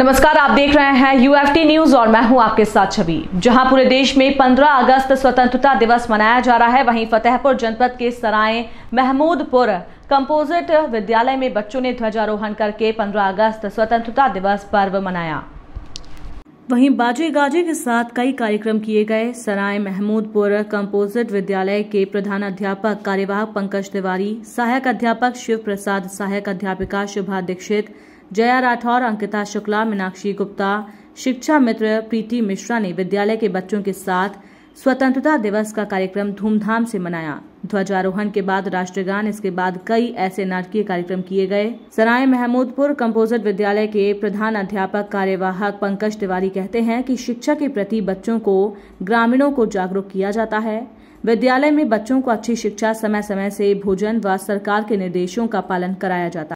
नमस्कार आप देख रहे हैं यूएफटी न्यूज और मैं हूं आपके साथ छवि जहां पूरे देश में 15 अगस्त स्वतंत्रता दिवस मनाया जा रहा है वहीं फतेहपुर जनपद के सराय महमूदपुर कंपोजिट विद्यालय में बच्चों ने ध्वजारोहण करके 15 अगस्त स्वतंत्रता दिवस पर्व मनाया वहीं बाजे गाजे के साथ कई कार्यक्रम किए गए सराय महमूदपुर कंपोजिट विद्यालय के प्रधानाध्यापक कार्यवाहक पंकज तिवारी सहायक अध्यापक शिव प्रसाद सहायक अध्यापिका शुभा दीक्षित जया राठौर अंकिता शुक्ला मीनाक्षी गुप्ता शिक्षा मित्र प्रीति मिश्रा ने विद्यालय के बच्चों के साथ स्वतंत्रता दिवस का कार्यक्रम धूमधाम से मनाया ध्वजारोहण के बाद राष्ट्रगान इसके बाद कई ऐसे नाटकीय कार्यक्रम किए गए सराय महमूदपुर कम्पोजिट विद्यालय के प्रधान अध्यापक कार्यवाहक पंकज तिवारी कहते हैं कि शिक्षा के प्रति बच्चों को ग्रामीणों को जागरूक किया जाता है विद्यालय में बच्चों को अच्छी शिक्षा समय समय से भोजन व सरकार के निर्देशों का पालन कराया जाता है